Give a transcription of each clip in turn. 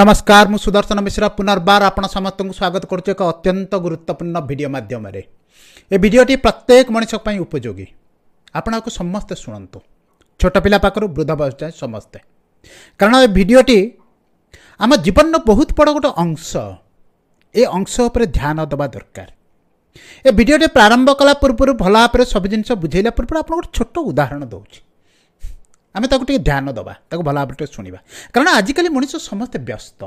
ନମସ୍କାର ମୁଁ ସୁଦର୍ଶନ ମିଶ୍ର ପୁନର୍ବାର ଆପଣ ସମସ୍ତଙ୍କୁ ସ୍ୱାଗତ କରୁଛୁ ଏକ ଅତ୍ୟନ୍ତ ଗୁରୁତ୍ୱପୂର୍ଣ୍ଣ ଭିଡ଼ିଓ ମାଧ୍ୟମରେ ଏ ଭିଡ଼ିଓଟି ପ୍ରତ୍ୟେକ ମଣିଷଙ୍କ ପାଇଁ ଉପଯୋଗୀ ଆପଣ ଆକୁ ସମସ୍ତେ ଶୁଣନ୍ତୁ ଛୋଟ ପିଲା ପାଖରୁ ବୃଦ୍ଧ ବୟସ ଯାଏ ସମସ୍ତେ କାରଣ ଏ ଭିଡ଼ିଓଟି ଆମ ଜୀବନର ବହୁତ ବଡ଼ ଗୋଟେ ଅଂଶ ଏ ଅଂଶ ଉପରେ ଧ୍ୟାନ ଦେବା ଦରକାର ଏ ଭିଡ଼ିଓଟି ପ୍ରାରମ୍ଭ କଲା ପୂର୍ବରୁ ଭଲ ଭାବରେ ସବୁ ଜିନିଷ ବୁଝେଇଲା ପୂର୍ବରୁ ଆପଣ ଗୋଟେ ଛୋଟ ଉଦାହରଣ ଦେଉଛି आम ध्यान दवा भल भाव शुणा कारण आजिकल मनुष्य समस्ते व्यस्त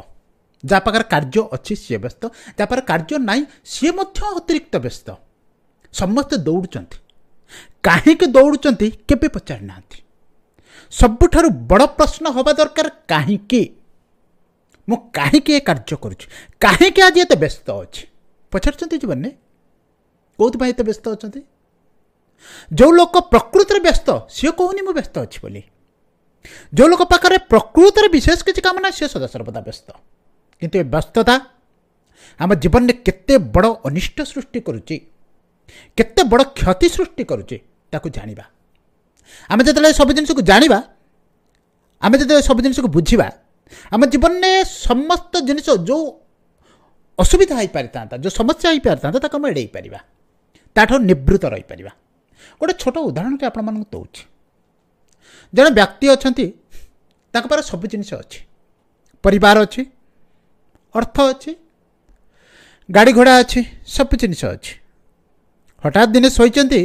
जहाँ पाखे कार्य अच्छी सी व्यस्त जहाँ पाखे कार्य ना सी अतिरिक्त व्यस्त समस्ते दौड़ कहीं दौड़ के पचार ना सबुठ बड़ प्रश्न हवा दरकार कहीं मुझे ये कार्य ये व्यस्त अच्छे पचार जीवन ने कौपाई ये व्यस्त अच्छा जो लोग प्रकृति व्यस्त सी कहूनी मुस्त अच्छी ଯେଉଁ ପାଖରେ ପ୍ରକୃତରେ ବିଶେଷ କିଛି କାମ ନାହିଁ ସେ ସଦାସର୍ବଦା ବ୍ୟସ୍ତ କିନ୍ତୁ ଏ ବ୍ୟସ୍ତତା ଆମ ଜୀବନରେ କେତେ ବଡ଼ ଅନିଷ୍ଟ ସୃଷ୍ଟି କରୁଛି କେତେ ବଡ଼ କ୍ଷତି ସୃଷ୍ଟି କରୁଛି ତାକୁ ଜାଣିବା ଆମେ ଯେତେବେଳେ ସବୁ ଜିନିଷକୁ ଜାଣିବା ଆମେ ଯେତେବେଳେ ସବୁ ଜିନିଷକୁ ବୁଝିବା ଆମ ଜୀବନରେ ସମସ୍ତ ଜିନିଷ ଯେଉଁ ଅସୁବିଧା ହୋଇପାରିଥାନ୍ତା ଯେଉଁ ସମସ୍ୟା ହୋଇପାରିଥାନ୍ତା ତାକୁ ଆମେ ଏଡ଼େଇ ପାରିବା ତାଠୁ ନିବୃତ ରହିପାରିବା ଗୋଟେ ଛୋଟ ଉଦାହରଣଟି ଆପଣମାନଙ୍କୁ ଦେଉଛି ଜଣେ ବ୍ୟକ୍ତି ଅଛନ୍ତି ତାଙ୍କ ପାଖରେ ସବୁ ଜିନିଷ ଅଛି ପରିବାର ଅଛି ଅର୍ଥ ଅଛି ଗାଡ଼ି ଘୋଡ଼ା ଅଛି ସବୁ ଜିନିଷ ଅଛି ହଠାତ୍ ଦିନେ ଶୋଇଛନ୍ତି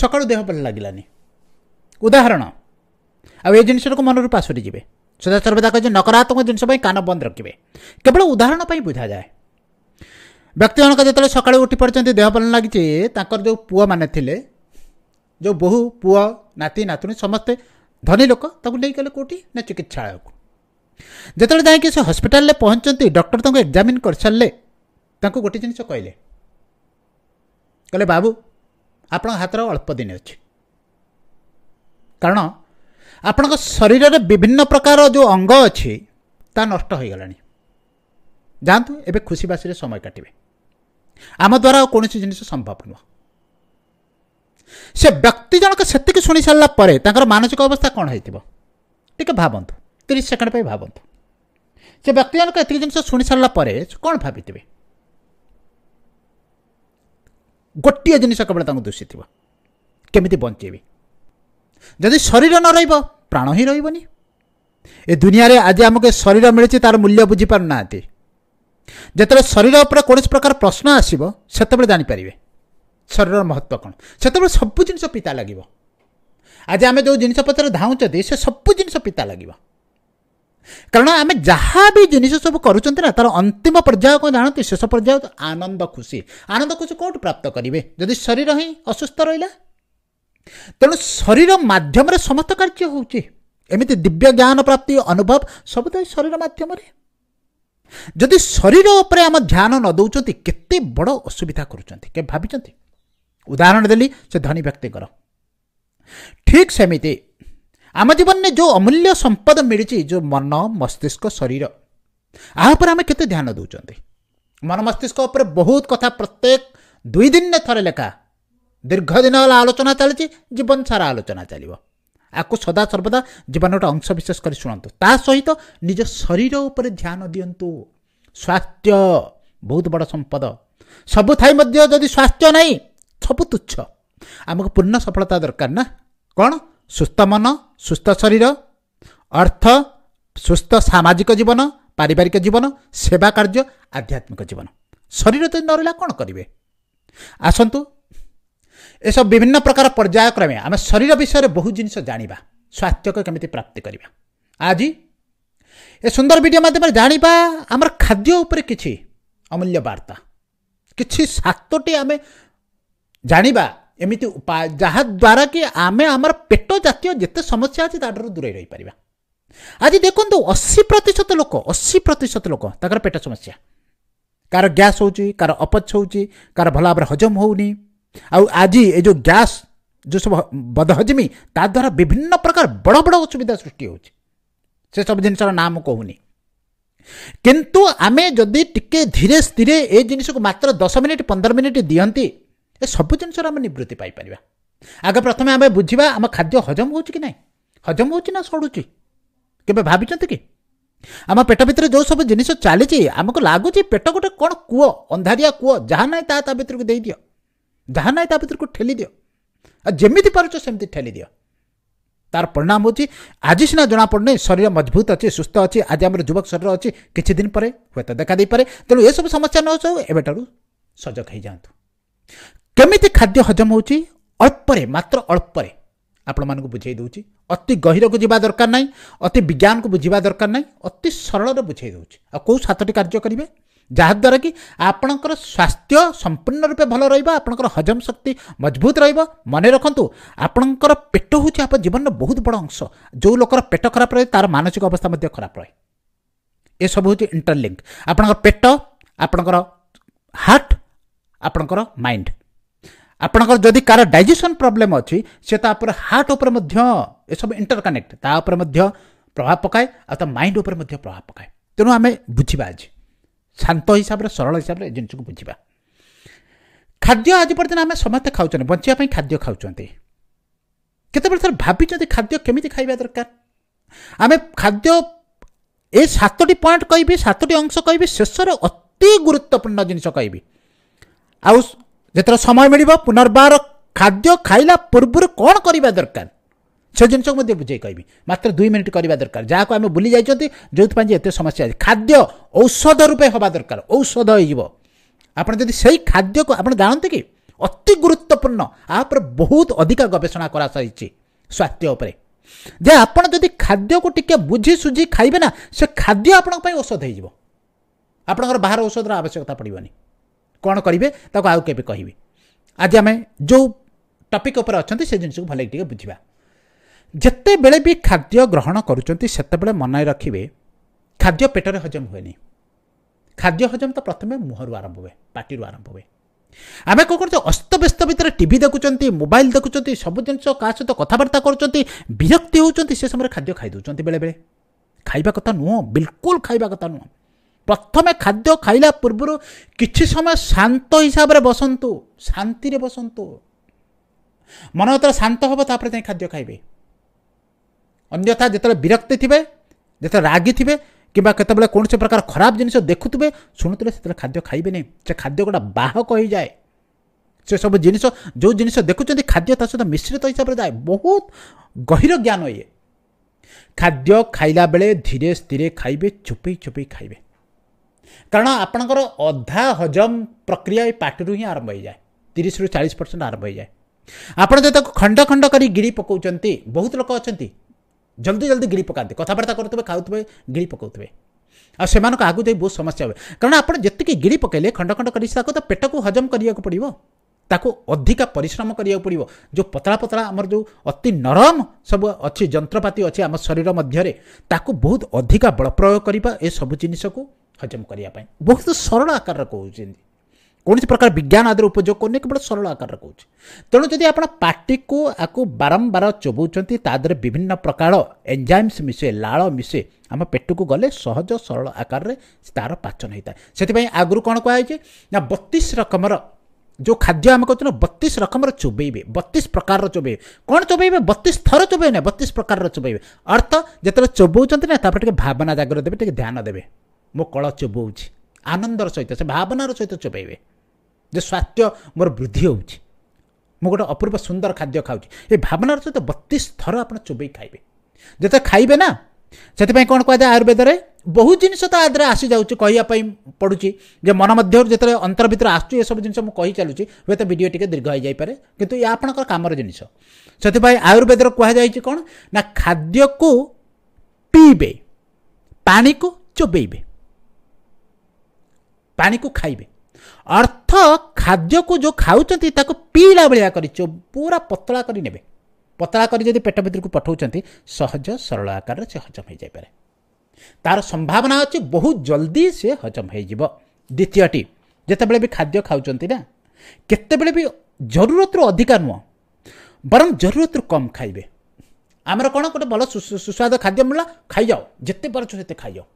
ସକାଳୁ ଦେହ ଭଲ ଲାଗିଲାନି ଉଦାହରଣ ଆଉ ଏ ଜିନିଷଟାକୁ ମନରୁ ପାଶୁରି ଯିବେ ସଦାସର୍ବଦା କହିଛି ନକାରାତ୍ମକ ଜିନିଷ ପାଇଁ କାନ ବନ୍ଦ ରଖିବେ କେବଳ ଉଦାହରଣ ପାଇଁ ବୁଝାଯାଏ ବ୍ୟକ୍ତି ଜଣକ ଯେତେବେଳେ ସକାଳୁ ଉଠି ପଡ଼ିଛନ୍ତି ଦେହ ଭଲ ଲାଗିଛି ତାଙ୍କର ଯେଉଁ ପୁଅମାନେ ଥିଲେ ଯେଉଁ ବୋହୁ ପୁଅ ନାତି ନାତୁଣୀ ସମସ୍ତେ ଧନୀ ଲୋକ ତାକୁ ନେଇଗଲେ କେଉଁଠି ନା ଚିକିତ୍ସାଳୟକୁ ଯେତେବେଳେ ଯାଇକି ସେ ହସ୍ପିଟାଲରେ ପହଞ୍ଚନ୍ତି ଡକ୍ଟର ତାଙ୍କୁ ଏକ୍ଜାମିନ୍ କରିସାରିଲେ ତାଙ୍କୁ ଗୋଟିଏ ଜିନିଷ କହିଲେ କହିଲେ ବାବୁ ଆପଣଙ୍କ ହାତର ଅଳ୍ପ ଦିନ ଅଛି କାରଣ ଆପଣଙ୍କ ଶରୀରରେ ବିଭିନ୍ନ ପ୍ରକାର ଯେଉଁ ଅଙ୍ଗ ଅଛି ତାହା ନଷ୍ଟ ହୋଇଗଲାଣି ଯାଆନ୍ତୁ ଏବେ ଖୁସିବାସିରେ ସମୟ କାଟିବେ ଆମ ଦ୍ୱାରା ଆଉ କୌଣସି ଜିନିଷ ସମ୍ଭବ ନୁହଁ ସେ ବ୍ୟକ୍ତି ଜଣକ ସେତିକି ଶୁଣି ସାରିଲା ପରେ ତାଙ୍କର ମାନସିକ ଅବସ୍ଥା କ'ଣ ହେଇଥିବ ଟିକେ ଭାବନ୍ତୁ ତିରିଶ ସେକେଣ୍ଡ ପାଇଁ ଭାବନ୍ତୁ ସେ ବ୍ୟକ୍ତି ଜଣକ ଏତିକି ଜିନିଷ ଶୁଣି ସାରିଲା ପରେ ସେ କ'ଣ ଭାବିଥିବେ ଗୋଟିଏ ଜିନିଷ କେବଳ ତାଙ୍କୁ ଦୂଷିଥିବ କେମିତି ବଞ୍ଚେଇବି ଯଦି ଶରୀର ନ ରହିବ ପ୍ରାଣ ହିଁ ରହିବନି ଏ ଦୁନିଆରେ ଆଜି ଆମକୁ ଶରୀର ମିଳିଛି ତାର ମୂଲ୍ୟ ବୁଝିପାରୁନାହାନ୍ତି ଯେତେବେଳେ ଶରୀର ଉପରେ କୌଣସି ପ୍ରକାର ପ୍ରଶ୍ନ ଆସିବ ସେତେବେଳେ ଜାଣିପାରିବେ ଶରୀରର ମହତ୍ତ୍ୱ କ'ଣ ସେତେବେଳେ ସବୁ ଜିନିଷ ପିତା ଲାଗିବ ଆଜି ଆମେ ଯେଉଁ ଜିନିଷ ପତ୍ର ଧାଉଁଛନ୍ତି ସେ ସବୁ ଜିନିଷ ପିତା ଲାଗିବ କାରଣ ଆମେ ଯାହା ବି ଜିନିଷ ସବୁ କରୁଛନ୍ତି ନା ତା'ର ଅନ୍ତିମ ପର୍ଯ୍ୟାୟ କ'ଣ ଜାଣନ୍ତି ଶେଷ ପର୍ଯ୍ୟାୟ ଆନନ୍ଦ ଖୁସି ଆନନ୍ଦ ଖୁସି କେଉଁଠୁ ପ୍ରାପ୍ତ କରିବେ ଯଦି ଶରୀର ହିଁ ଅସୁସ୍ଥ ରହିଲା ତେଣୁ ଶରୀର ମାଧ୍ୟମରେ ସମସ୍ତ କାର୍ଯ୍ୟ ହେଉଛି ଏମିତି ଦିବ୍ୟ ଜ୍ଞାନ ପ୍ରାପ୍ତି ଅନୁଭବ ସବୁ ତ ଶରୀର ମାଧ୍ୟମରେ ଯଦି ଶରୀର ଉପରେ ଆମ ଧ୍ୟାନ ନ ଦେଉଛନ୍ତି କେତେ ବଡ଼ ଅସୁବିଧା କରୁଛନ୍ତି କେବେ ଭାବିଛନ୍ତି ଉଦାହରଣ ଦେଲି ସେ ଧନୀ ବ୍ୟକ୍ତିଙ୍କର ଠିକ୍ ସେମିତି ଆମ ଜୀବନରେ ଯେଉଁ ଅମୂଲ୍ୟ ସମ୍ପଦ ମିଳିଛି ଯେଉଁ ମନ ମସ୍ତିଷ୍କ ଶରୀର ଏହା ଉପରେ ଆମେ କେତେ ଧ୍ୟାନ ଦେଉଛନ୍ତି ମନ ମସ୍ତିଷ୍କ ଉପରେ ବହୁତ କଥା ପ୍ରତ୍ୟେକ ଦୁଇ ଦିନରେ ଥରେ ଲେଖା ଦୀର୍ଘ ଦିନ ହେଲା ଆଲୋଚନା ଚାଲିଛି ଜୀବନ ସାରା ଆଲୋଚନା ଚାଲିବ ଆକୁ ସଦାସର୍ବଦା ଜୀବନର ଗୋଟେ ଅଂଶବିଶେଷ କରି ଶୁଣନ୍ତୁ ତା ସହିତ ନିଜ ଶରୀର ଉପରେ ଧ୍ୟାନ ଦିଅନ୍ତୁ ସ୍ୱାସ୍ଥ୍ୟ ବହୁତ ବଡ଼ ସମ୍ପଦ ସବୁ ଥାଇ ମଧ୍ୟ ଯଦି ସ୍ୱାସ୍ଥ୍ୟ ନାହିଁ ସବୁ ତୁଚ୍ଛ ଆମକୁ ପୂର୍ଣ୍ଣ ସଫଳତା ଦରକାର ନା କ'ଣ ସୁସ୍ଥ ମନ ସୁସ୍ଥ ଶରୀର ଅର୍ଥ ସୁସ୍ଥ ସାମାଜିକ ଜୀବନ ପାରିବାରିକ ଜୀବନ ସେବା କାର୍ଯ୍ୟ ଆଧ୍ୟାତ୍ମିକ ଜୀବନ ଶରୀର ଯଦି ନ ରହିଲା କ'ଣ କରିବେ ଆସନ୍ତୁ ଏସବୁ ବିଭିନ୍ନ ପ୍ରକାର ପର୍ଯ୍ୟାୟକ୍ରମେ ଆମେ ଶରୀର ବିଷୟରେ ବହୁ ଜିନିଷ ଜାଣିବା ସ୍ୱାସ୍ଥ୍ୟକୁ କେମିତି ପ୍ରାପ୍ତି କରିବା ଆଜି ଏ ସୁନ୍ଦର ଭିଡ଼ିଓ ମାଧ୍ୟମରେ ଜାଣିବା ଆମର ଖାଦ୍ୟ ଉପରେ କିଛି ଅମୂଲ୍ୟ ବାର୍ତ୍ତା କିଛି ସାତଟି ଆମେ ଜାଣିବା ଏମିତି ଉପାୟ ଯାହାଦ୍ୱାରା କି ଆମେ ଆମର ପେଟ ଜାତୀୟ ଯେତେ ସମସ୍ୟା ଅଛି ତାଠାରୁ ଦୂରେଇ ରହିପାରିବା ଆଜି ଦେଖନ୍ତୁ ଅଶୀ ପ୍ରତିଶତ ଲୋକ ଅଶୀ ପ୍ରତିଶତ ଲୋକ ତାଙ୍କର ପେଟ ସମସ୍ୟା କାହାର ଗ୍ୟାସ୍ ହେଉଛି କାହାର ଅପଚ ହେଉଛି କାହାର ଭଲ ଭାବରେ ହଜମ ହେଉନି ଆଉ ଆଜି ଏ ଯେଉଁ ଗ୍ୟାସ୍ ଯେଉଁ ସବୁ ବଦହଜମି ତା ଦ୍ୱାରା ବିଭିନ୍ନ ପ୍ରକାର ବଡ଼ ବଡ଼ ଅସୁବିଧା ସୃଷ୍ଟି ହେଉଛି ସେସବୁ ଜିନିଷର ନାଁ ମୁଁ କହୁନି କିନ୍ତୁ ଆମେ ଯଦି ଟିକେ ଧୀରେ ସ୍ଥିରେ ଏ ଜିନିଷକୁ ମାତ୍ର ଦଶ ମିନିଟ୍ ପନ୍ଦର ମିନିଟ୍ ଦିଅନ୍ତି ଏ ସବୁ ଜିନିଷର ଆମେ ନିବୃତ୍ତି ପାଇପାରିବା ଆଗ ପ୍ରଥମେ ଆମେ ବୁଝିବା ଆମ ଖାଦ୍ୟ ହଜମ ହେଉଛି କି ନାହିଁ ହଜମ ହେଉଛି ନା ସଢ଼ୁଛି କେବେ ଭାବିଛନ୍ତି କି ଆମ ପେଟ ଭିତରେ ଯେଉଁ ସବୁ ଜିନିଷ ଚାଲିଛି ଆମକୁ ଲାଗୁଛି ପେଟ ଗୋଟେ କ'ଣ କୂଅ ଅନ୍ଧାରିଆ କୂଅ ଯାହା ନାହିଁ ତାହା ତା ଭିତରକୁ ଦେଇଦିଅ ଯାହା ନାହିଁ ତା ଭିତରକୁ ଠେଲି ଦିଅ ଆଉ ଯେମିତି ପାରୁଛ ସେମିତି ଠେଲି ଦିଅ ତାର ପରିଣାମ ହେଉଛି ଆଜି ସିନା ଜଣାପଡ଼ୁନି ଶରୀର ମଜବୁତ ଅଛି ସୁସ୍ଥ ଅଛି ଆଜି ଆମର ଯୁବକ ଶରୀର ଅଛି କିଛି ଦିନ ପରେ ହୁଏତ ଦେଖା ଦେଇପାରେ ତେଣୁ ଏସବୁ ସମସ୍ୟା ନ ସବୁ ଏବେଠାରୁ ସଜାଗ ହେଇଯାଆନ୍ତୁ କେମିତି ଖାଦ୍ୟ ହଜମ ହେଉଛି ଅଳ୍ପରେ ମାତ୍ର ଅଳ୍ପରେ ଆପଣମାନଙ୍କୁ ବୁଝେଇ ଦେଉଛି ଅତି ଗହିରକୁ ଯିବା ଦରକାର ନାହିଁ ଅତି ବିଜ୍ଞାନକୁ ବୁଝିବା ଦରକାର ନାହିଁ ଅତି ସରଳରେ ବୁଝାଇ ଦେଉଛି ଆଉ କେଉଁ ସାତଟି କାର୍ଯ୍ୟ କରିବେ ଯାହାଦ୍ୱାରା କି ଆପଣଙ୍କର ସ୍ୱାସ୍ଥ୍ୟ ସମ୍ପୂର୍ଣ୍ଣ ରୂପେ ଭଲ ରହିବ ଆପଣଙ୍କର ହଜମ ଶକ୍ତି ମଜବୁତ ରହିବ ମନେ ରଖନ୍ତୁ ଆପଣଙ୍କର ପେଟ ହେଉଛି ଆପଣ ଜୀବନର ବହୁତ ବଡ଼ ଅଂଶ ଯେଉଁ ଲୋକର ପେଟ ଖରାପ ରହେ ତା'ର ମାନସିକ ଅବସ୍ଥା ମଧ୍ୟ ଖରାପ ରହେ ଏସବୁ ହେଉଛି ଇଣ୍ଟରଲିଙ୍କ ଆପଣଙ୍କର ପେଟ ଆପଣଙ୍କର ହାର୍ଟ ଆପଣଙ୍କର ମାଇଣ୍ଡ ଆପଣଙ୍କର ଯଦି କାହାର ଡାଇଜେସନ୍ ପ୍ରୋବ୍ଲେମ୍ ଅଛି ସେ ତା ଉପରେ ହାର୍ଟ ଉପରେ ମଧ୍ୟ ଏସବୁ ଇଣ୍ଟରକନେକ୍ଟ ତା ଉପରେ ମଧ୍ୟ ପ୍ରଭାବ ପକାଏ ଆଉ ତା ମାଇଣ୍ଡ ଉପରେ ମଧ୍ୟ ପ୍ରଭାବ ପକାଏ ତେଣୁ ଆମେ ବୁଝିବା ଆଜି ଶାନ୍ତ ହିସାବରେ ସରଳ ହିସାବରେ ଏ ଜିନିଷକୁ ବୁଝିବା ଖାଦ୍ୟ ଆଜି ପର୍ଯ୍ୟନ୍ତ ଆମେ ସମସ୍ତେ ଖାଉଛନ୍ତି ବଞ୍ଚିବା ପାଇଁ ଖାଦ୍ୟ ଖାଉଛନ୍ତି କେତେବେଳେ ଥର ଭାବିଛନ୍ତି ଖାଦ୍ୟ କେମିତି ଖାଇବା ଦରକାର ଆମେ ଖାଦ୍ୟ ଏ ସାତଟି ପଏଣ୍ଟ କହିବି ସାତଟି ଅଂଶ କହିବି ଶେଷରେ ଅତି ଗୁରୁତ୍ୱପୂର୍ଣ୍ଣ ଜିନିଷ କହିବି ଆଉ ଯେତେବେଳେ ସମୟ ମିଳିବ ପୁନର୍ବାର ଖାଦ୍ୟ ଖାଇଲା ପୂର୍ବରୁ କ'ଣ କରିବା ଦରକାର ସେ ଜିନିଷକୁ ମଧ୍ୟ ବୁଝେଇ କହିବି ମାତ୍ର ଦୁଇ ମିନିଟ୍ କରିବା ଦରକାର ଯାହାକୁ ଆମେ ଭୁଲି ଯାଇଛନ୍ତି ଯେଉଁଥିପାଇଁ ଯେ ଏତେ ସମସ୍ୟା ଅଛି ଖାଦ୍ୟ ଔଷଧ ରୂପେ ହେବା ଦରକାର ଔଷଧ ହେଇଯିବ ଆପଣ ଯଦି ସେଇ ଖାଦ୍ୟକୁ ଆପଣ ଜାଣନ୍ତି କି ଅତି ଗୁରୁତ୍ୱପୂର୍ଣ୍ଣ ଏହା ଉପରେ ବହୁତ ଅଧିକ ଗବେଷଣା କରାଯାଇଛି ସ୍ୱାସ୍ଥ୍ୟ ଉପରେ ଯେ ଆପଣ ଯଦି ଖାଦ୍ୟକୁ ଟିକେ ବୁଝି ସୁଝି ଖାଇବେ ନା ସେ ଖାଦ୍ୟ ଆପଣଙ୍କ ପାଇଁ ଔଷଧ ହେଇଯିବ ଆପଣଙ୍କର ବାହାର ଔଷଧର ଆବଶ୍ୟକତା ପଡ଼ିବନି କ'ଣ କରିବେ ତାକୁ ଆଉ କେବେ କହିବି ଆଜି ଆମେ ଯେଉଁ ଟପିକ୍ ଉପରେ ଅଛନ୍ତି ସେ ଜିନିଷକୁ ଭଲକି ଟିକେ ବୁଝିବା ଯେତେବେଳେ ବି ଖାଦ୍ୟ ଗ୍ରହଣ କରୁଛନ୍ତି ସେତେବେଳେ ମନେ ରଖିବେ ଖାଦ୍ୟ ପେଟରେ ହଜମ ହୁଏନି ଖାଦ୍ୟ ହଜମ ତ ପ୍ରଥମେ ମୁହଁରୁ ଆରମ୍ଭ ହୁଏ ପାଟିରୁ ଆରମ୍ଭ ହୁଏ ଆମେ କ'ଣ କରୁଛୁ ଅସ୍ତବ୍ୟସ୍ତ ଭିତରେ ଟିଭି ଦେଖୁଛନ୍ତି ମୋବାଇଲ ଦେଖୁଛନ୍ତି ସବୁ ଜିନିଷ କାହା ସହିତ କଥାବାର୍ତ୍ତା କରୁଛନ୍ତି ବିରକ୍ତି ହେଉଛନ୍ତି ସେ ସମୟରେ ଖାଦ୍ୟ ଖାଇଦେଉଛନ୍ତି ବେଳେବେଳେ ଖାଇବା କଥା ନୁହଁ ବିଲକୁଲ ଖାଇବା କଥା ନୁହଁ ପ୍ରଥମେ ଖାଦ୍ୟ ଖାଇଲା ପୂର୍ବରୁ କିଛି ସମୟ ଶାନ୍ତ ହିସାବରେ ବସନ୍ତୁ ଶାନ୍ତିରେ ବସନ୍ତୁ ମନ ଯେତେବେଳେ ଶାନ୍ତ ହେବ ତାପରେ ଯାଇ ଖାଦ୍ୟ ଖାଇବେ ଅନ୍ୟଥା ଯେତେବେଳେ ବିରକ୍ତି ଥିବେ ଯେତେବେଳେ ରାଗିଥିବେ କିମ୍ବା କେତେବେଳେ କୌଣସି ପ୍ରକାର ଖରାପ ଜିନିଷ ଦେଖୁଥିବେ ଶୁଣୁଥିବେ ସେତେବେଳେ ଖାଦ୍ୟ ଖାଇବେନି ସେ ଖାଦ୍ୟ ଗୋଟା ବାହକ ହୋଇଯାଏ ସେସବୁ ଜିନିଷ ଯେଉଁ ଜିନିଷ ଦେଖୁଛନ୍ତି ଖାଦ୍ୟ ତା ସହିତ ମିଶ୍ରିତ ହିସାବରେ ଯାଏ ବହୁତ ଗହିର ଜ୍ଞାନ ଇଏ ଖାଦ୍ୟ ଖାଇଲା ବେଳେ ଧୀରେ ସ୍ଥିରେ ଖାଇବେ ଚୁପେଇ ଚୁପେଇ ଖାଇବେ କାରଣ ଆପଣଙ୍କର ଅଧା ହଜମ ପ୍ରକ୍ରିୟା ଏଇ ପାଟିରୁ ହିଁ ଆରମ୍ଭ ହୋଇଯାଏ ତିରିଶରୁ ଚାଳିଶ ପରସେଣ୍ଟ ଆରମ୍ଭ ହୋଇଯାଏ ଆପଣ ଯଦି ତାକୁ ଖଣ୍ଡ ଖଣ୍ଡ କରି ଗିଳି ପକାଉଛନ୍ତି ବହୁତ ଲୋକ ଅଛନ୍ତି ଜଲ୍ଦି ଜଲ୍ଦି ଗିଳି ପକାନ୍ତି କଥାବାର୍ତ୍ତା କରୁଥିବେ ଖାଉଥିବେ ଗିଳି ପକାଉଥିବେ ଆଉ ସେମାନଙ୍କ ଆଗକୁ ଯାଇ ବହୁତ ସମସ୍ୟା ହୁଏ କାରଣ ଆପଣ ଯେତିକି ଗିଳି ପକାଇଲେ ଖଣ୍ଡ ଖଣ୍ଡ କରି ତାକୁ ତ ପେଟକୁ ହଜମ କରିବାକୁ ପଡ଼ିବ ତାକୁ ଅଧିକା ପରିଶ୍ରମ କରିବାକୁ ପଡ଼ିବ ଯେଉଁ ପତଳା ପତଳା ଆମର ଯେଉଁ ଅତି ନରମ ସବୁ ଅଛି ଯନ୍ତ୍ରପାତି ଅଛି ଆମ ଶରୀର ମଧ୍ୟରେ ତାକୁ ବହୁତ ଅଧିକା ବଳ ପ୍ରୟୋଗ କରିବା ଏସବୁ ଜିନିଷକୁ ହଜମ କରିବା ପାଇଁ ବହୁତ ସରଳ ଆକାରରେ କହୁଛନ୍ତି କୌଣସି ପ୍ରକାର ବିଜ୍ଞାନ ଆଦିର ଉପଯୋଗ କରୁନି କେବଳ ସରଳ ଆକାରରେ କହୁଛି ତେଣୁ ଯଦି ଆପଣ ପାଟିକୁ ଆକୁ ବାରମ୍ବାର ଚୋବଉଛନ୍ତି ତା ଦେହରେ ବିଭିନ୍ନ ପ୍ରକାର ଏନ୍ଜାଇମ୍ସ ମିଶେ ଲାଳ ମିଶେ ଆମ ପେଟକୁ ଗଲେ ସହଜ ସରଳ ଆକାରରେ ତା'ର ପାଚନ ହୋଇଥାଏ ସେଥିପାଇଁ ଆଗରୁ କ'ଣ କୁହାଯାଇଛି ନା ବତିଶ ରକମର ଯେଉଁ ଖାଦ୍ୟ ଆମେ କହୁଛୁ ନା ବତିଶ ରକମର ଚୋବେଇବେ ବତିଶ ପ୍ରକାରର ଚୋବେଇବେ କ'ଣ ଚୋବେଇବେ ବତିଶ ଥର ଚୋବେଇବେ ନା ବତିଶ ପ୍ରକାରର ଚୋବେଇବେ ଅର୍ଥ ଯେତେବେଳେ ଚୋବଉଛନ୍ତି ନା ତାପରେ ଟିକେ ଭାବନା ଜାଗ୍ରତ ଦେବେ ଟିକେ ଧ୍ୟାନ ଦେବେ ମୋ କଳ ଚୋବଉଛି ଆନନ୍ଦର ସହିତ ସେ ଭାବନାର ସହିତ ଚୋବେଇବେ ଯେ ସ୍ୱାସ୍ଥ୍ୟ ମୋର ବୃଦ୍ଧି ହେଉଛି ମୁଁ ଗୋଟେ ଅପୂର୍ବ ସୁନ୍ଦର ଖାଦ୍ୟ ଖାଉଛି ଏ ଭାବନାର ସହିତ ବତିଶ ଥର ଆପଣ ଚୋବେଇ ଖାଇବେ ଯେତେ ଖାଇବେ ନା ସେଥିପାଇଁ କ'ଣ କୁହାଯାଏ ଆୟୁର୍ବେଦରେ ବହୁତ ଜିନିଷ ତ ଆଦରେ ଆସିଯାଉଛି କହିବା ପାଇଁ ପଡ଼ୁଛି ଯେ ମନ ମଧ୍ୟରୁ ଯେତେବେଳେ ଅନ୍ତର ଭିତରେ ଆସୁଛି ଏସବୁ ଜିନିଷ ମୁଁ କହି ଚାଲୁଛି ହୁଏତ ଭିଡ଼ିଓ ଟିକେ ଦୀର୍ଘ ହୋଇଯାଇପାରେ କିନ୍ତୁ ଏ ଆପଣଙ୍କର କାମର ଜିନିଷ ସେଥିପାଇଁ ଆୟୁର୍ବେଦରେ କୁହାଯାଇଛି କ'ଣ ନା ଖାଦ୍ୟକୁ ପିଇବେ ପାଣିକୁ ଚୋବେଇବେ ପାଣିକୁ ଖାଇବେ ଅର୍ଥ ଖାଦ୍ୟକୁ ଯେଉଁ ଖାଉଛନ୍ତି ତାକୁ ପିଇଲା ଭଳିଆ କରି ପୁରା ପତଳା କରି ନେବେ ପତଳା କରି ଯଦି ପେଟ ଭିତରକୁ ପଠାଉଛନ୍ତି ସହଜ ସରଳ ଆକାରରେ ସେ ହଜମ ହୋଇଯାଇପାରେ ତା'ର ସମ୍ଭାବନା ଅଛି ବହୁତ ଜଲ୍ଦି ସେ ହଜମ ହୋଇଯିବ ଦ୍ୱିତୀୟଟି ଯେତେବେଳେ ବି ଖାଦ୍ୟ ଖାଉଛନ୍ତି ନା କେତେବେଳେ ବି ଜରୁରତରୁ ଅଧିକା ନୁହଁ ବରଂ ଜରୁରତରୁ କମ୍ ଖାଇବେ ଆମର କ'ଣ ଗୋଟେ ଭଲ ସୁସ୍ୱାଦ ଖାଦ୍ୟ ମିଳିଲା ଖାଇଯାଅ ଯେତେ ପାରୁଛ ସେତେ ଖାଇଯାଅ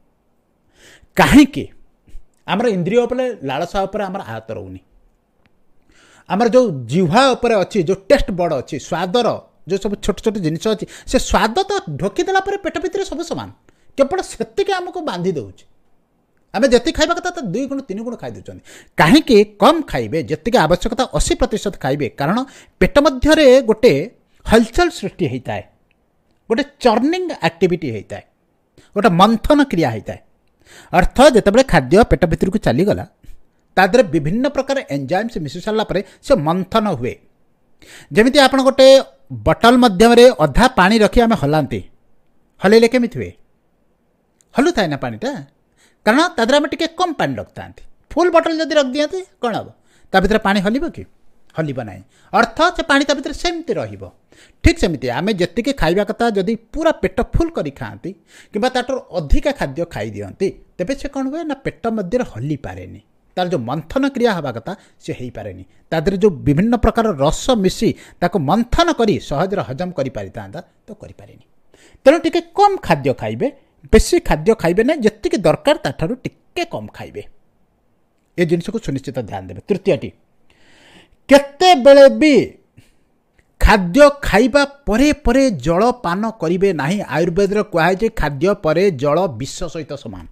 କାହିଁକି ଆମର ଇନ୍ଦ୍ରିୟ ଉପରେ ଲାଳସା ଉପରେ ଆମର ଆୟତ ରହୁନି ଆମର ଯେଉଁ ଜିହ୍ୱା ଉପରେ ଅଛି ଯେଉଁ ଟେଷ୍ଟ ବଡ଼ ଅଛି ସ୍ୱାଦର ଯେଉଁ ସବୁ ଛୋଟ ଛୋଟ ଜିନିଷ ଅଛି ସେ ସ୍ୱାଦ ତ ଢୋକିଦେଲା ପରେ ପେଟ ଭିତରେ ସବୁ ସମାନ କେବଳ ସେତିକି ଆମକୁ ବାନ୍ଧି ଦେଉଛି ଆମେ ଯେତିକି ଖାଇବା କଥା ତା ଦୁଇ ଗୁଣ ତିନି ଗୁଣ ଖାଇଦେଉଛନ୍ତି କାହିଁକି କମ୍ ଖାଇବେ ଯେତିକି ଆବଶ୍ୟକତା ଅଶୀ ପ୍ରତିଶତ ଖାଇବେ କାରଣ ପେଟ ମଧ୍ୟରେ ଗୋଟେ ହଲଚଲ ସୃଷ୍ଟି ହୋଇଥାଏ ଗୋଟେ ଚର୍ଣ୍ଣିଂ ଆକ୍ଟିଭିଟି ହୋଇଥାଏ ଗୋଟେ ମନ୍ଥନ କ୍ରିୟା ହୋଇଥାଏ अर्थ जितेबाद खाद्य पेट भितर को चलीगला तादर विभिन्न प्रकार एंजाइम्स मिशि सरला से मंथन हुए जमी आप गोटे बटल मध्यम अधा पा रखी आम हलाते हलैले केमी हुए हलु था पाटा कारण तादर आम टे कम पा रखता फुल बटल जब रख दिखे कौन हम ता पा हल कि ହଲିବ ନାହିଁ ଅର୍ଥ ସେ ପାଣି ତା ଭିତରେ ସେମିତି ରହିବ ଠିକ୍ ସେମିତି ଆମେ ଯେତିକି ଖାଇବା କଥା ଯଦି ପୁରା ପେଟ ଫୁଲ୍ କରି ଖାଆନ୍ତି କିମ୍ବା ତା'ଠାରୁ ଅଧିକା ଖାଦ୍ୟ ଖାଇଦିଅନ୍ତି ତେବେ ସେ କ'ଣ ହୁଏ ନା ପେଟ ମଧ୍ୟରେ ହଲିପାରେନି ତାର ଯେଉଁ ମନ୍ଥନ କ୍ରିୟା ହେବା କଥା ସେ ହେଇପାରେନି ତା ଦେହରେ ଯେଉଁ ବିଭିନ୍ନ ପ୍ରକାର ରସ ମିଶି ତାକୁ ମନ୍ଥନ କରି ସହଜରେ ହଜମ କରିପାରିଥାନ୍ତା ତ କରିପାରେନି ତେଣୁ ଟିକିଏ କମ୍ ଖାଦ୍ୟ ଖାଇବେ ବେଶୀ ଖାଦ୍ୟ ଖାଇବେ ନାହିଁ ଯେତିକି ଦରକାର ତାଠାରୁ ଟିକିଏ କମ୍ ଖାଇବେ ଏ ଜିନିଷକୁ ସୁନିଶ୍ଚିତ ଧ୍ୟାନ ଦେବେ ତୃତୀୟଟି କେତେବେଳେ ବି ଖାଦ୍ୟ ଖାଇବା ପରେ ପରେ ଜଳ ପାନ କରିବେ ନାହିଁ ଆୟୁର୍ବେଦରେ କୁହାଯାଇଛି ଖାଦ୍ୟ ପରେ ଜଳ ବିଶ୍ୱ ସହିତ ସମାନ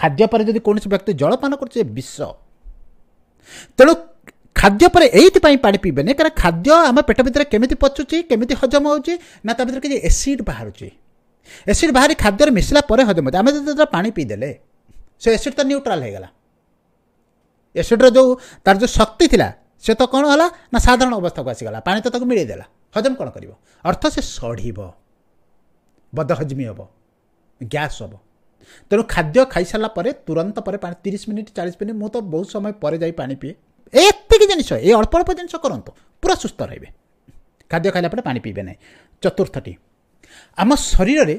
ଖାଦ୍ୟ ପରେ ଯଦି କୌଣସି ବ୍ୟକ୍ତି ଜଳ ପାନ କରୁଛି ବିଶ୍ୱ ତେଣୁ ଖାଦ୍ୟ ପରେ ଏଇଥିପାଇଁ ପାଣି ପିଇବେନି କାରଣ ଖାଦ୍ୟ ଆମ ପେଟ ଭିତରେ କେମିତି ପଚୁଛି କେମିତି ହଜମ ହେଉଛି ନା ତା ଭିତରେ କିଛି ଏସିଡ଼ ବାହାରୁଛି ଏସିଡ଼ ବାହାରି ଖାଦ୍ୟରେ ମିଶିଲା ପରେ ହଜମ ହେଉଛି ଆମେ ଯଦି ତା'ର ପାଣି ପିଇଦେଲେ ସେ ଏସିଡ଼ ତ ନ୍ୟୁଟ୍ରାଲ୍ ହୋଇଗଲା ଏସିଡ଼୍ର ଯେଉଁ ତା'ର ଯେଉଁ ଶକ୍ତି ଥିଲା ସେ ତ କ'ଣ ହେଲା ନା ସାଧାରଣ ଅବସ୍ଥାକୁ ଆସିଗଲା ପାଣି ତ ତାକୁ ମିଳେଇଦେଲା ହଜମ କ'ଣ କରିବ ଅର୍ଥ ସେ ସଢ଼ିବ ବଦହଜମି ହେବ ଗ୍ୟାସ୍ ହେବ ତେଣୁ ଖାଦ୍ୟ ଖାଇସାରିଲା ପରେ ତୁରନ୍ତ ପରେ ପାଣି ତିରିଶ ମିନିଟ୍ ଚାଳିଶ ମିନିଟ୍ ମୁଁ ତ ବହୁତ ସମୟ ପରେ ଯାଇ ପାଣି ପିଏ ଏତିକି ଜିନିଷ ଏ ଅଳ୍ପ ଅଳ୍ପ ଜିନିଷ କରନ୍ତୁ ପୁରା ସୁସ୍ଥ ରହିବେ ଖାଦ୍ୟ ଖାଇଲା ପରେ ପାଣି ପିଇବେ ନାହିଁ ଚତୁର୍ଥଟି ଆମ ଶରୀରରେ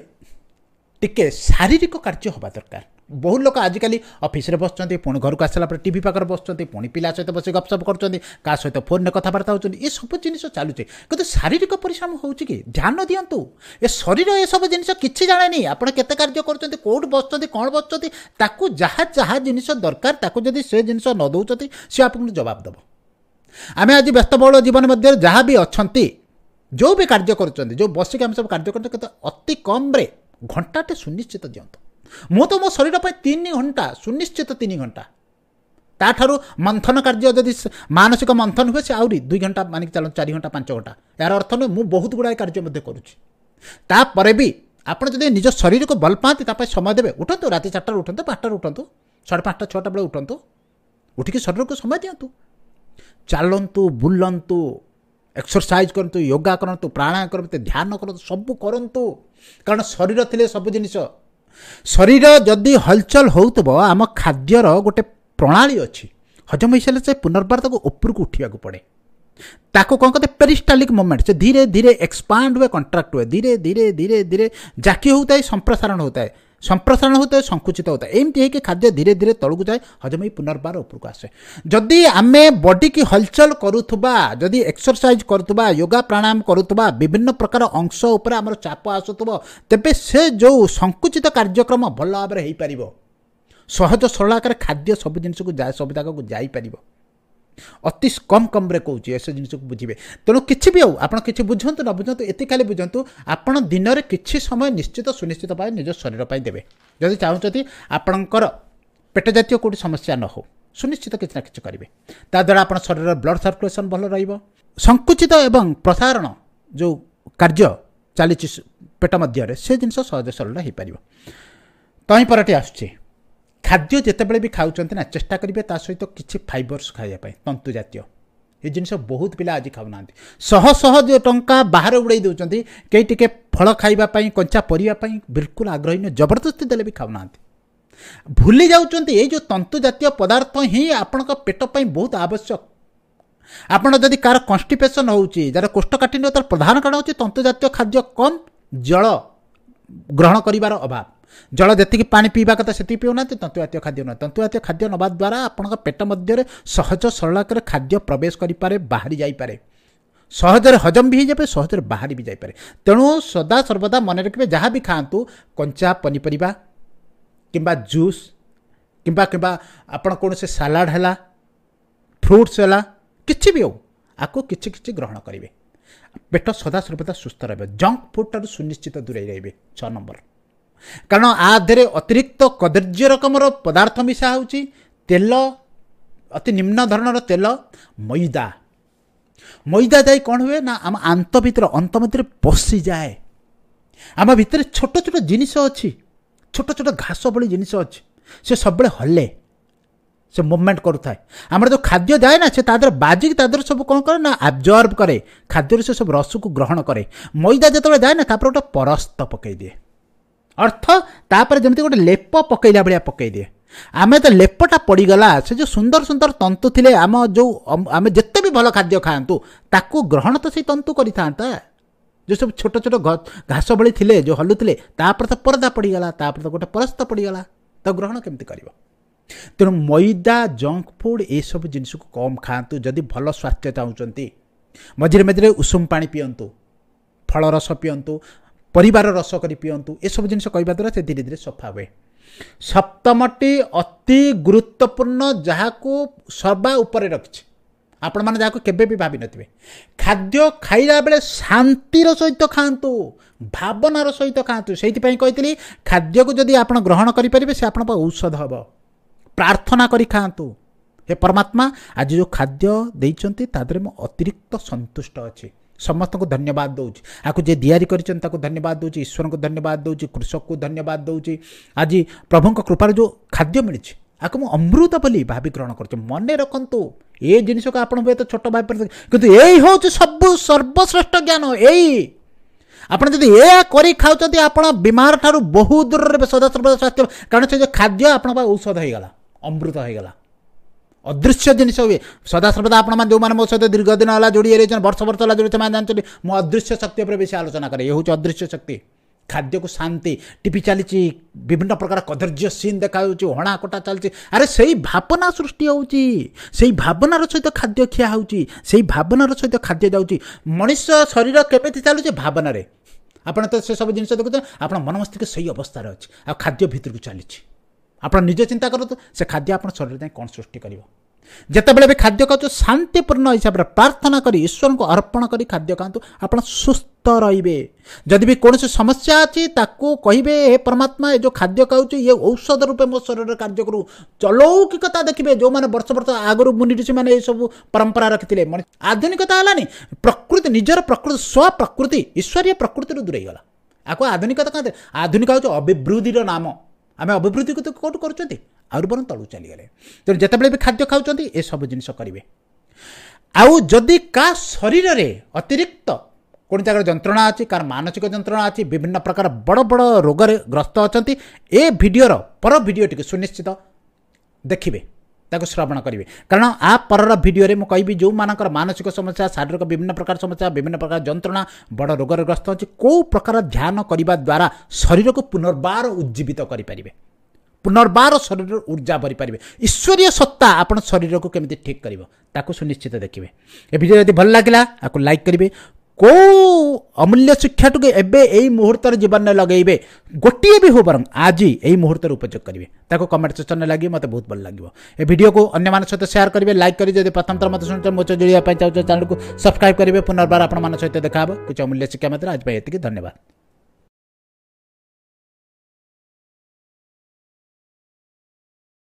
ଟିକେ ଶାରୀରିକ କାର୍ଯ୍ୟ ହେବା ଦରକାର বহু লোক আজিকালি অফিসে বসছেন পুঁ ঘরক আসলা পরে টিভি পাখে বসছেন পুঁ পিলা সহ বসে গপসপ করছেন কাহ সহ ফোনে কথাবার্তা হচ্ছেন এসব জিনিস চালুছে কিন্তু শারীরিক পরিশ্রম হচ্ছে কি ধ্যান দিও এ শরীর এসব জিনিস কিছু জাণেনি আপনার কেতে কার্য করছেন কোটি বসছেন কম বসছেন তাকে যা যা জিনিস দরকার তাকে যদি সে জিনিস ন দৌঁচ সে আপনার জবাব দেব আমি আজ ব্যস্তবহুল জীবন মধ্যে যা বি অনেক যে বি কার্য করছেন যে বসিকি আমি সব কার্য করছেন কিন্তু অতি কমরে ঘণ্টাটে সুনিশ্চিত দিও ମୁଁ ତ ମୋ ଶରୀର ପାଇଁ ତିନି ଘଣ୍ଟା ସୁନିଶ୍ଚିତ ତିନି ଘଣ୍ଟା ତା'ଠାରୁ ମନ୍ଥନ କାର୍ଯ୍ୟ ଯଦି ମାନସିକ ମନ୍ଥନ ହୁଏ ସେ ଆହୁରି ଦୁଇ ଘଣ୍ଟା ମାନିକି ଚାଲନ୍ତୁ ଚାରି ଘଣ୍ଟା ପାଞ୍ଚ ଘଣ୍ଟା ଏହାର ଅର୍ଥ ନୁହେଁ ମୁଁ ବହୁତ ଗୁଡ଼ାଏ କାର୍ଯ୍ୟ ମଧ୍ୟ କରୁଛି ତା'ପରେ ବି ଆପଣ ଯଦି ନିଜ ଶରୀରକୁ ଭଲ ପାଆନ୍ତି ତା ପାଇଁ ସମୟ ଦେବେ ଉଠନ୍ତୁ ରାତି ଚାରିଟାରେ ଉଠନ୍ତୁ ପାଞ୍ଚଟାରେ ଉଠନ୍ତୁ ସାଢ଼େ ପାଞ୍ଚଟା ଛଅଟା ବେଳେ ଉଠନ୍ତୁ ଉଠିକି ଶରୀରକୁ ସମୟ ଦିଅନ୍ତୁ ଚାଲନ୍ତୁ ବୁଲନ୍ତୁ ଏକ୍ସରସାଇଜ୍ କରନ୍ତୁ ୟୋଗା କରନ୍ତୁ ପ୍ରାଣାୟାମ କରନ୍ତୁ ଧ୍ୟାନ କରନ୍ତୁ ସବୁ କରନ୍ତୁ କାରଣ ଶରୀର ଥିଲେ ସବୁ ଜିନିଷ ଶରୀର ଯଦି ହଲଚଲ ହେଉଥିବ ଆମ ଖାଦ୍ୟର ଗୋଟେ ପ୍ରଣାଳୀ ଅଛି ହଜମ ହୋଇସାରିଲେ ସେ ପୁନର୍ବାର ତାକୁ ଉପରକୁ ଉଠିବାକୁ ପଡ଼େ ତାକୁ କ'ଣ କହନ୍ତି ପେରିଷ୍ଟାଲିକ୍ ମୁମେଣ୍ଟ ସେ ଧୀରେ ଧୀରେ ଏକ୍ସପାଣ୍ଡ ହୁଏ କଣ୍ଟ୍ରାକ୍ଟ ହୁଏ ଧୀରେ ଧୀରେ ଧୀରେ ଧୀରେ ଜାକି ହେଉଥାଏ ସମ୍ପ୍ରସାରଣ ହେଉଥାଏ ସମ୍ପ୍ରସାରଣ ହେଉଥାଏ ସଙ୍କୁଚିତ ହେଉଥାଏ ଏମିତି ହେଇକି ଖାଦ୍ୟ ଧୀରେ ଧୀରେ ତଳକୁ ଯାଏ ହଜମ ହେଇ ପୁନର୍ବାର ଉପରକୁ ଆସେ ଯଦି ଆମେ ବଡ଼ିକି ହଲଚଲ କରୁଥିବା ଯଦି ଏକ୍ସରସାଇଜ କରୁଥିବା ୟୋଗା ପ୍ରାଣାୟାମ କରୁଥିବା ବିଭିନ୍ନ ପ୍ରକାର ଅଂଶ ଉପରେ ଆମର ଚାପ ଆସୁଥିବ ତେବେ ସେ ଯେଉଁ ସଙ୍କୁଚିତ କାର୍ଯ୍ୟକ୍ରମ ଭଲ ଭାବରେ ହେଇପାରିବ ସହଜ ସରଳ ଆକାରରେ ଖାଦ୍ୟ ସବୁ ଜିନିଷକୁ ସବୁ ଜାଗାକୁ ଯାଇପାରିବ अति कम् कमे किसे जु बुझिए तिउ आबुझु यतिखेर बुझन्तु आपर किछि समय निश्चित सुनिश्चित पाए निज शरीरे जिम्मि छथि आपण्ड पेट जातीय केही समस्या हो सुनिश्चित कि ताप शरीर ब्लड सर्कुलेशन भलो रहइबो संकुचित एवं प्रसारण जो कार्ज्य चाहिँ तहि तहीपरटी आसु ଖାଦ୍ୟ ଯେତେବେଳେ ବି ଖାଉଛନ୍ତି ନା ଚେଷ୍ଟା କରିବେ ତା ସହିତ କିଛି ଫାଇବର୍ସ ଖାଇବା ପାଇଁ ତନ୍ତୁ ଜାତୀୟ ଏ ଜିନିଷ ବହୁତ ପିଲା ଆଜି ଖାଉନାହାନ୍ତି ଶହ ଶହ ଯେଉଁ ଟଙ୍କା ବାହାରେ ଉଡ଼େଇ ଦେଉଛନ୍ତି କେହି ଟିକେ ଫଳ ଖାଇବା ପାଇଁ କଞ୍ଚା ପରିବା ପାଇଁ ବିଲକୁଲ ଆଗ୍ରହୀ ନୁହେଁ ଜବରଦସ୍ତି ଦେଲେ ବି ଖାଉନାହାନ୍ତି ଭୁଲି ଯାଉଛନ୍ତି ଏଇ ଯେଉଁ ତନ୍ତୁ ଜାତୀୟ ପଦାର୍ଥ ହିଁ ଆପଣଙ୍କ ପେଟ ପାଇଁ ବହୁତ ଆବଶ୍ୟକ ଆପଣ ଯଦି କାହାର କନଷ୍ଟିପେସନ୍ ହେଉଛି ଯାହାର କୋଷ୍ଠକାଠିନ୍ୟ ତାର ପ୍ରଧାନ କାରଣ ହେଉଛି ତନ୍ତୁ ଜାତୀୟ ଖାଦ୍ୟ କମ୍ ଜଳ ଗ୍ରହଣ କରିବାର ଅଭାବ ଜଳ ଯେତିକି ପାଣି ପିଇବା କଥା ସେତିକି ପିଉନାହାନ୍ତି ତନ୍ତୁଜାତୀୟ ଖାଦ୍ୟ ନୁହେଁ ତନ୍ତୁଜାତୀୟ ଖାଦ୍ୟ ନେବା ଦ୍ୱାରା ଆପଣଙ୍କ ପେଟ ମଧ୍ୟରେ ସହଜ ସରଳକରେ ଖାଦ୍ୟ ପ୍ରବେଶ କରିପାରେ ବାହାରି ଯାଇପାରେ ସହଜରେ ହଜମ ବି ହୋଇଯାଇପାରେ ସହଜରେ ବାହାରି ବି ଯାଇପାରେ ତେଣୁ ସଦାସର୍ବଦା ମନେ ରଖିବେ ଯାହା ବି ଖାଆନ୍ତୁ କଞ୍ଚା ପନିପରିବା କିମ୍ବା ଜୁସ୍ କିମ୍ବା କିମ୍ବା ଆପଣ କୌଣସି ସାଲାଡ଼ ହେଲା ଫ୍ରୁଟ୍ସ ହେଲା କିଛି ବି ହେଉ ଆକୁ କିଛି କିଛି ଗ୍ରହଣ କରିବେ ପେଟ ସଦାସର୍ବଦା ସୁସ୍ଥ ରହିବ ଜଙ୍କ୍ ଫୁଡ଼୍ଠାରୁ ସୁନିଶ୍ଚିତ ଦୂରେଇ ରହିବେ ଛଅ ନମ୍ବର କାରଣ ଆ ଦେହରେ ଅତିରିକ୍ତ କଦର୍ଯ୍ୟ ରକମର ପଦାର୍ଥ ମିଶା ହେଉଛି ତେଲ ଅତି ନିମ୍ନ ଧରଣର ତେଲ ମଇଦା ମଇଦା ଯାଇ କ'ଣ ହୁଏ ନା ଆମ ଆନ୍ତ ଭିତରେ ଅନ୍ତ ମଧ୍ୟରେ ପଶିଯାଏ ଆମ ଭିତରେ ଛୋଟ ଛୋଟ ଜିନିଷ ଅଛି ଛୋଟ ଛୋଟ ଘାସ ଭଳି ଜିନିଷ ଅଛି ସେ ସବୁବେଳେ ହଲେ সে মুভমেন্ট করুথায় আমার যে খাদ্য যায় না সে তাদের বাজিক তাদের সব কম করে না আবজর্ভ করে খাদ্যর সে সব রসকু গ্রহণ করে ময়দা যেতবে যায় না তাপরে গোটা পরস্ত পকাই দিয়ে অর্থ তাপরে যেমি গোটে লেপ পকাইলা ভাড়া পকাই দিয়ে ଆମେ ତ ଲେପଟା ପଡ଼ିଗଲା ସେ ଯେଉଁ ସୁନ୍ଦର ସୁନ୍ଦର ତନ୍ତୁ ଥିଲେ ଆମ ଯେଉଁ ଆମେ ଯେତେ ବି ଭଲ ଖାଦ୍ୟ ଖାଆନ୍ତୁ ତାକୁ ଗ୍ରହଣ ତ ସେଇ ତନ୍ତୁ କରିଥାନ୍ତା ଯେଉଁ ସବୁ ଛୋଟ ଛୋଟ ଘାସ ଭଳି ଥିଲେ ଯେଉଁ ହଲୁଥିଲେ ତାପରେ ତ ପରଦା ପଡ଼ିଗଲା ତାପରେ ତ ଗୋଟେ ପରସ୍ତ ପଡ଼ିଗଲା ତ ଗ୍ରହଣ କେମିତି କରିବ ତେଣୁ ମଇଦା ଜଙ୍କ୍ ଫୁଡ଼୍ ଏସବୁ ଜିନିଷକୁ କମ୍ ଖାଆନ୍ତୁ ଯଦି ଭଲ ସ୍ୱାସ୍ଥ୍ୟ ଚାହୁଁଛନ୍ତି ମଝିରେ ମଝିରେ ଉଷୁମ ପାଣି ପିଅନ୍ତୁ ଫଳ ରସ ପିଅନ୍ତୁ ପରିବାର ରସ କରି ପିଅନ୍ତୁ ଏସବୁ ଜିନିଷ କହିବା ଦ୍ୱାରା ସେ ଧୀରେ ଧୀରେ ସଫା ହୁଏ ସପ୍ତମଟି ଅତି ଗୁରୁତ୍ୱପୂର୍ଣ୍ଣ ଯାହାକୁ ସର୍ବା ଉପରେ ରଖିଛି ଆପଣମାନେ ଯାହାକୁ କେବେ ବି ଭାବିନଥିବେ ଖାଦ୍ୟ ଖାଇଲା ବେଳେ ଶାନ୍ତିର ସହିତ ଖାଆନ୍ତୁ ଭାବନାର ସହିତ ଖାଆନ୍ତୁ ସେଇଥିପାଇଁ କହିଥିଲି ଖାଦ୍ୟକୁ ଯଦି ଆପଣ ଗ୍ରହଣ କରିପାରିବେ ସେ ଆପଣଙ୍କ ଔଷଧ ହେବ ପ୍ରାର୍ଥନା କରି ଖାଆନ୍ତୁ ହେ ପରମାତ୍ମା ଆଜି ଯେଉଁ ଖାଦ୍ୟ ଦେଇଛନ୍ତି ତା ଦେହରେ ମୁଁ ଅତିରିକ୍ତ ସନ୍ତୁଷ୍ଟ ଅଛି ସମସ୍ତଙ୍କୁ ଧନ୍ୟବାଦ ଦେଉଛି ଆକୁ ଯିଏ ତିଆରି କରିଛନ୍ତି ତାକୁ ଧନ୍ୟବାଦ ଦେଉଛି ଈଶ୍ୱରଙ୍କୁ ଧନ୍ୟବାଦ ଦେଉଛି କୃଷକକୁ ଧନ୍ୟବାଦ ଦେଉଛି ଆଜି ପ୍ରଭୁଙ୍କ କୃପାରେ ଯେଉଁ ଖାଦ୍ୟ ମିଳିଛି ଆକୁ ମୁଁ ଅମୃତ ବୋଲି ଭାବି ଗ୍ରହଣ କରୁଛି ମନେ ରଖନ୍ତୁ ଏ ଜିନିଷକୁ ଆପଣ ହୁଏତ ଛୋଟ ଭାବିପାରୁଥିଲେ କିନ୍ତୁ ଏଇ ହେଉଛି ସବୁ ସର୍ବଶ୍ରେଷ୍ଠ ଜ୍ଞାନ ଏଇ ଆପଣ ଯଦି ଏହା କରି ଖାଉଛନ୍ତି ଆପଣ ବୀମାର ଠାରୁ ବହୁ ଦୂରରେ ସଦାସର୍ବଦା ସ୍ୱାସ୍ଥ୍ୟ କାରଣ ସେ ଯେଉଁ ଖାଦ୍ୟ ଆପଣଙ୍କ ପାଇଁ ଔଷଧ ହୋଇଗଲା ଅମୃତ ହେଇଗଲା ଅଦୃଶ୍ୟ ଜିନିଷ ହୁଏ ସଦାସର୍ବଦା ଆପଣମାନେ ଯେଉଁମାନେ ମୋ ସହିତ ଦୀର୍ଘ ଦିନ ହେଲା ଯୋଡ଼ି ହେଇଯାଇଛନ୍ତି ବର୍ଷ ବର୍ଷ ହେଲା ଯୋଡ଼ି ସେମାନେ ଜାଣିଛନ୍ତି ମୁଁ ଅଦୃଶ୍ୟ ଶକ୍ତି ଉପରେ ବେଶୀ ଆଲୋଚନା କରେ ଇଏ ହେଉଛି ଅଦୃଶ୍ୟ ଶକ୍ତି ଖାଦ୍ୟକୁ ଶାନ୍ତି ଟିପି ଚାଲିଛି ବିଭିନ୍ନ ପ୍ରକାର କଦର୍ଯ୍ୟ ସିନ୍ ଦେଖାଯାଉଛି ହଣାକଟା ଚାଲିଛି ଆରେ ସେଇ ଭାବନା ସୃଷ୍ଟି ହେଉଛି ସେଇ ଭାବନାର ସହିତ ଖାଦ୍ୟ ଖିଆ ହେଉଛି ସେଇ ଭାବନାର ସହିତ ଖାଦ୍ୟ ଯାଉଛି ମଣିଷ ଶରୀର କେମିତି ଚାଲୁଛି ଭାବନାରେ ଆପଣ ତ ସେସବୁ ଜିନିଷ ଦେଖୁଛନ୍ତି ଆପଣ ମନମସ୍ତିକ ମସ୍ତିକ ସେଇ ଅବସ୍ଥାରେ ଅଛି ଆଉ ଖାଦ୍ୟ ଭିତରକୁ ଚାଲିଛି आज चिन्ता खाद्य आप शरीर कम सृष्टि जति भी खाद्य खा शान्तिपूर्ण हिसाबले प्रार्थना ईश्वर को अर्पण गरि खाद्य खाँतु आप सु रे जि कसरी समस्या अस्ति कहिबे परमात्मा जो खाद्य खाऊ औषध रूपमा म शरीर कार्जु अलौकिकता देखियो जो मैले वर्ष वर्ष आगरू सबै परम्परा रिले आधुनिकता होला नि प्रकृति निजर प्रकृति स्वप्रकृति ईश्वरीय प्रकृति प्रकृतिहरू दुरै गलाको आधुनिकता खाँदै आधुनिक हौ अभिधिर नाम ଆମେ ଅଭିବୃଦ୍ଧିକୁ ତ କେଉଁଠୁ କରୁଛନ୍ତି ଆହୁରି ବରଂ ତଳୁ ଚାଲିଗଲେ ତେଣୁ ଯେତେବେଳେ ବି ଖାଦ୍ୟ ଖାଉଛନ୍ତି ଏସବୁ ଜିନିଷ କରିବେ ଆଉ ଯଦି କାହା ଶରୀରରେ ଅତିରିକ୍ତ କୌଣସି ଜାଗାରେ ଯନ୍ତ୍ରଣା ଅଛି କାହାର ମାନସିକ ଯନ୍ତ୍ରଣା ଅଛି ବିଭିନ୍ନ ପ୍ରକାର ବଡ଼ ବଡ଼ ରୋଗରେ ଗ୍ରସ୍ତ ଅଛନ୍ତି ଏ ଭିଡ଼ିଓର ପର ଭିଡ଼ିଓଟିକୁ ସୁନିଶ୍ଚିତ ଦେଖିବେ ताको श्रवण गरे कारण आप आरर भिडियो म कि जो मानसिक समस्या शारीरिक विभिन्न प्रकार समस्या विभिन्न प्रकार जना बड ग्रस्त अहिले केही प्रकार ध्यान न्युवा शरीरको पुनर्वार उज्जीवित गरिपारे पुनर्वार शरीर ऊर्जा भरी भरिपारे ईश्वरीय सत्ता आप शरीरको सुनिश्चित देखि यो भिडियो यदि भल लाइक भागलाइके କେଉଁ ଅମୂଲ୍ୟ ଶିକ୍ଷାଟିକୁ ଏବେ ଏଇ ମୁହୂର୍ତ୍ତରେ ଜୀବନରେ ଲଗେଇବେ ଗୋଟିଏ ବି ହେଉ ବରଂ ଆଜି ଏଇ ମୁହୂର୍ତ୍ତରେ ଉପଯୋଗ କରିବେ ତାକୁ କମେଣ୍ଟ ସେକ୍ସନରେ ଲାଗିବେ ମୋତେ ବହୁତ ଭଲ ଲାଗିବ ଏ ଭିଡ଼ିଓକୁ ଅନ୍ୟମାନଙ୍କ ସହିତ ସେୟାର କରିବେ ଲାଇକ୍ କରିବେ ଯଦି ପ୍ରଥମଥର ମୋତେ ଶୁଣୁଛନ୍ତି ମୋ ସହ ଯୋଡ଼ିବା ପାଇଁ ଚାହୁଁଛନ୍ତି ଚ୍ୟାନେଲକୁ ସବସ୍କ୍ରାଇବ୍ କରିବେ ପୁନର୍ବାର ଆପଣମାନଙ୍କ ସହିତ ଦେଖାହେବ କିଛି ଅମୂଲ୍ୟ ଶିକ୍ଷା ମାତ୍ର ଆଜି ପାଇଁ ଏତିକି ଧନ୍ୟବାଦ